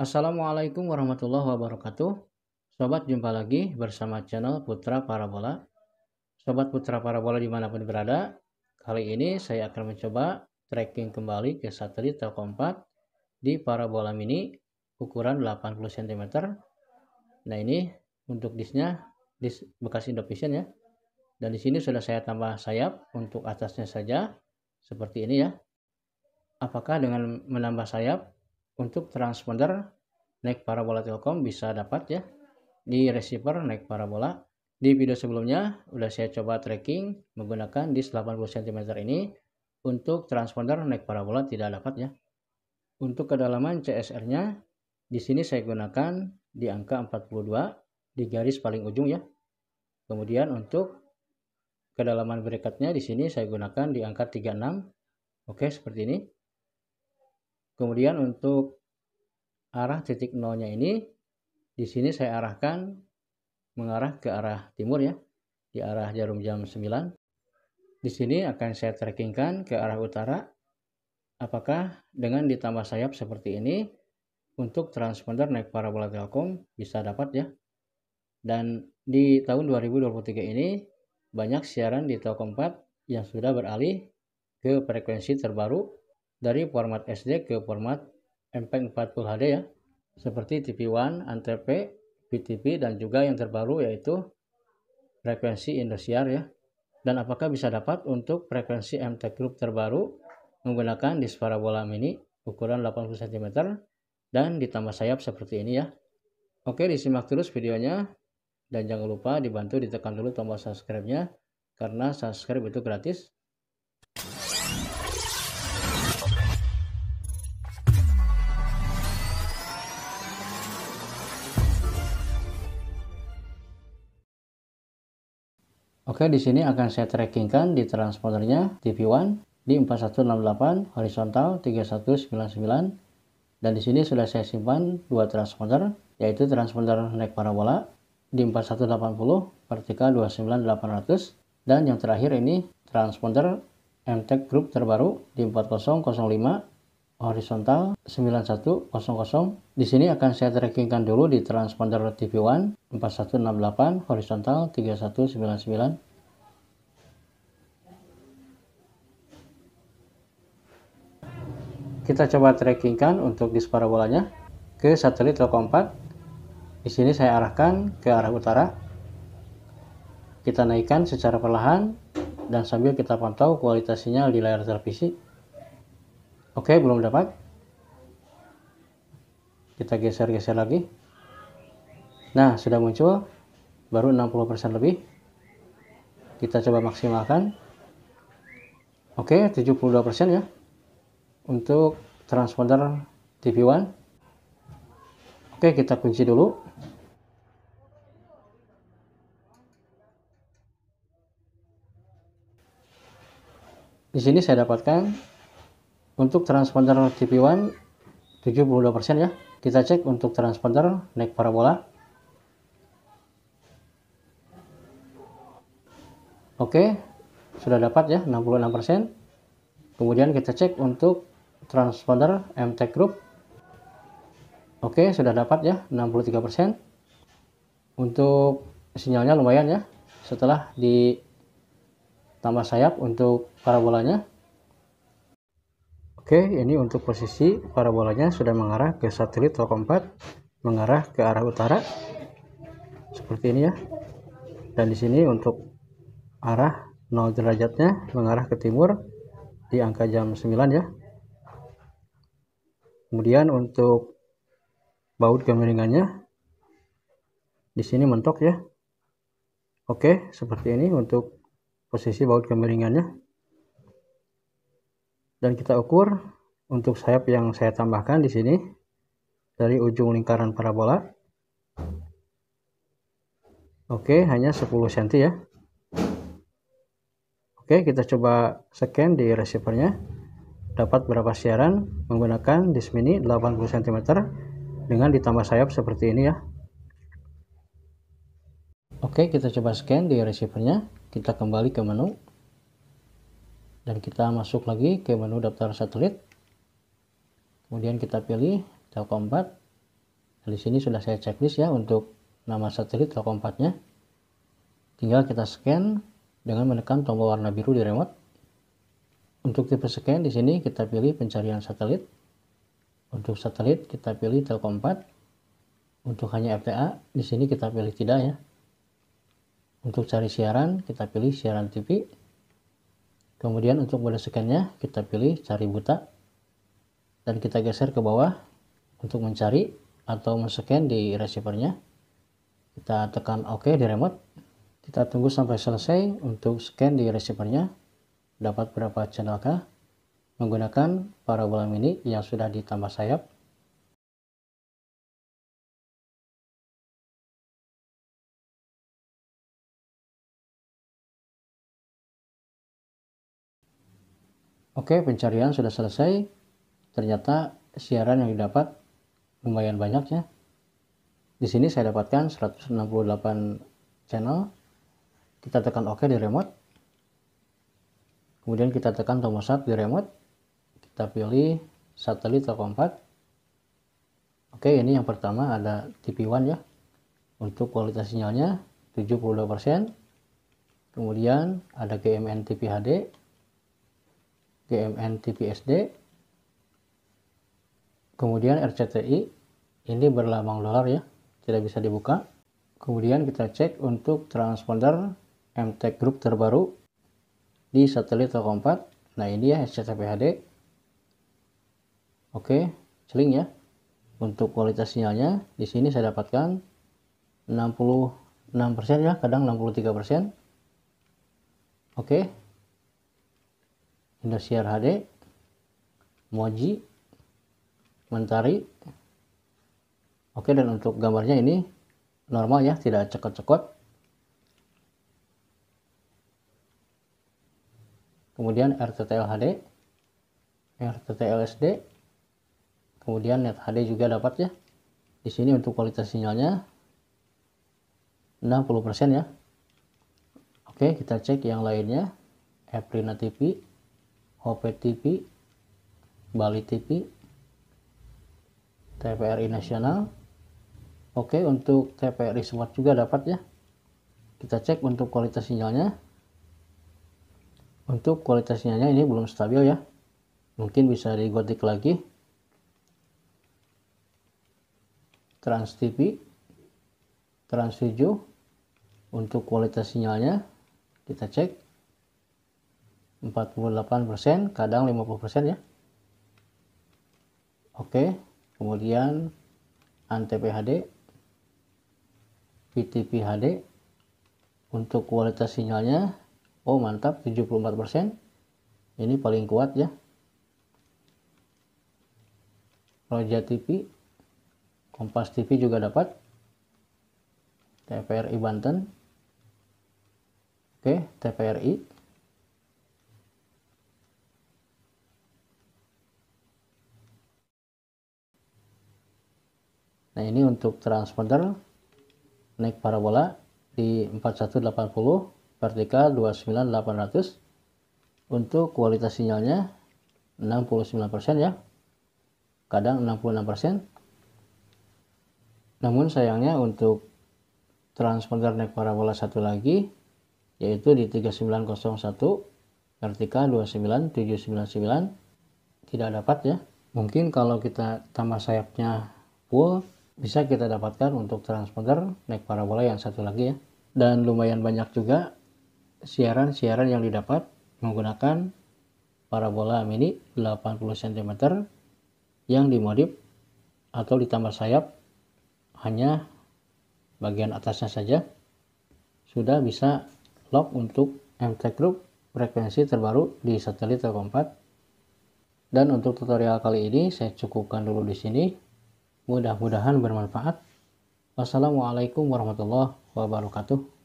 Assalamualaikum warahmatullahi wabarakatuh. Sobat jumpa lagi bersama channel Putra Parabola. Sobat Putra Parabola dimanapun berada, kali ini saya akan mencoba tracking kembali ke satelit Telkom 4 di parabola mini ukuran 80 cm. Nah ini untuk disknya disk bekas Indovision ya. Dan di sini sudah saya tambah sayap untuk atasnya saja seperti ini ya. Apakah dengan menambah sayap untuk transponder naik parabola Telkom bisa dapat ya di receiver naik parabola. Di video sebelumnya udah saya coba tracking menggunakan di 80 cm ini untuk transponder naik parabola tidak dapat ya. Untuk kedalaman CSR-nya di sini saya gunakan di angka 42 di garis paling ujung ya. Kemudian untuk kedalaman berikutnya di sini saya gunakan di angka 36. Oke, seperti ini. Kemudian untuk arah titik nolnya ini di sini saya arahkan mengarah ke arah timur ya, di arah jarum jam 9. Di sini akan saya trackingkan ke arah utara. Apakah dengan ditambah sayap seperti ini untuk transponder naik parabola Telkom bisa dapat ya? Dan di tahun 2023 ini banyak siaran di Telkom 4 yang sudah beralih ke frekuensi terbaru dari format SD ke format MP40 4 HD ya seperti TV One, Antv, VTV dan juga yang terbaru yaitu frekuensi Indosiar ya. Dan apakah bisa dapat untuk frekuensi MT Group terbaru menggunakan disk parabola mini ukuran 80 cm dan ditambah sayap seperti ini ya. Oke, disimak terus videonya dan jangan lupa dibantu ditekan dulu tombol subscribe-nya karena subscribe itu gratis Oke, di sini akan saya trackingkan di transpondernya TV1 di 4168 horizontal 3199 dan di sini sudah saya simpan dua transponder yaitu transponder naik parabola di 4180 vertikal 29800 dan yang terakhir ini transponder MTech Group terbaru di 4005 horizontal 9100 di sini akan saya trackingkan dulu di transponder TV1 4168 horizontal 3199 kita coba trackingkan untuk disk bolanya ke satelit Telkom 4 di sini saya arahkan ke arah utara kita naikkan secara perlahan dan sambil kita pantau kualitas sinyal di layar televisi Oke, belum dapat. Kita geser-geser lagi. Nah, sudah muncul. Baru 60% lebih. Kita coba maksimalkan. Oke, 72% ya. Untuk transponder TV 1 Oke, kita kunci dulu. Di sini saya dapatkan untuk transponder TP1 72% ya kita cek untuk transponder naik parabola oke sudah dapat ya 66% kemudian kita cek untuk transponder MT group oke sudah dapat ya 63% untuk sinyalnya lumayan ya setelah ditambah sayap untuk parabolanya Oke, ini untuk posisi parabolanya sudah mengarah ke satelit 4 mengarah ke arah utara. Seperti ini ya. Dan di sini untuk arah 0 derajatnya mengarah ke timur di angka jam 9 ya. Kemudian untuk baut kemiringannya di sini mentok ya. Oke, seperti ini untuk posisi baut kemiringannya dan kita ukur untuk sayap yang saya tambahkan di sini dari ujung lingkaran parabola Oke, hanya 10 cm ya. Oke, kita coba scan di receivernya. Dapat berapa siaran menggunakan disk mini 80 cm dengan ditambah sayap seperti ini ya. Oke, kita coba scan di receivernya. Kita kembali ke menu dan kita masuk lagi ke menu daftar satelit kemudian kita pilih Telkompat Di sini sudah saya checklist ya untuk nama satelit nya tinggal kita scan dengan menekan tombol warna biru di remote untuk tipe scan di sini kita pilih pencarian satelit untuk satelit kita pilih 4 untuk hanya FTA di sini kita pilih tidak ya untuk cari siaran kita pilih siaran TV Kemudian untuk scan-nya kita pilih cari buta dan kita geser ke bawah untuk mencari atau men-scan di receivernya. Kita tekan OK di remote. Kita tunggu sampai selesai untuk scan di receivernya. Dapat berapa channel kah? Menggunakan parabola mini yang sudah ditambah sayap. Oke, pencarian sudah selesai. Ternyata siaran yang didapat lumayan banyak ya. Di sini saya dapatkan 168 channel. Kita tekan OK di remote. Kemudian kita tekan tombol sub di remote. Kita pilih satelit terkompat Oke, ini yang pertama ada tv One ya. Untuk kualitas sinyalnya 72%. Kemudian ada GMN TV HD GMN TPSD, kemudian RCTI, ini berlambang dolar ya, tidak bisa dibuka. Kemudian kita cek untuk transponder MTEK Group terbaru di satelit Telkom Lkom4. Nah ini ya SCTPHD. Oke, seling ya. Untuk kualitas sinyalnya di sini saya dapatkan 66% ya, kadang 63%. Oke, Indosiar HD Moji Mentari oke dan untuk gambarnya ini normal ya tidak cekot-cekot kemudian RTTL HD RTTL SD kemudian net HD juga dapat ya di sini untuk kualitas sinyalnya 60% ya oke kita cek yang lainnya Aprina TV OPTV, Bali TV, TVRI Nasional. Oke, untuk TVRI Smart juga dapat ya. Kita cek untuk kualitas sinyalnya. Untuk kualitas sinyalnya ini belum stabil ya. Mungkin bisa digotik lagi. Trans TV, Trans 7 untuk kualitas sinyalnya kita cek 48%, kadang 50% ya. Oke, kemudian ANTPHD, PTPHD untuk kualitas sinyalnya, oh mantap 74%. Ini paling kuat ya. Roja TV, Kompas TV juga dapat. TVRI Banten. Oke, TVRI nah ini untuk transponder naik parabola di 4180 vertikal 29800 untuk kualitas sinyalnya 69% ya kadang 66% namun sayangnya untuk transponder naik parabola satu lagi yaitu di 3901 vertikal 29799 tidak dapat ya mungkin kalau kita tambah sayapnya full bisa kita dapatkan untuk transponder, naik parabola yang satu lagi ya dan lumayan banyak juga siaran-siaran yang didapat menggunakan parabola mini 80 cm yang dimodif atau ditambah sayap hanya bagian atasnya saja sudah bisa lock untuk MT Group frekuensi terbaru di satelit Telkom 4 dan untuk tutorial kali ini saya cukupkan dulu di sini Mudah-mudahan bermanfaat. Wassalamualaikum warahmatullahi wabarakatuh.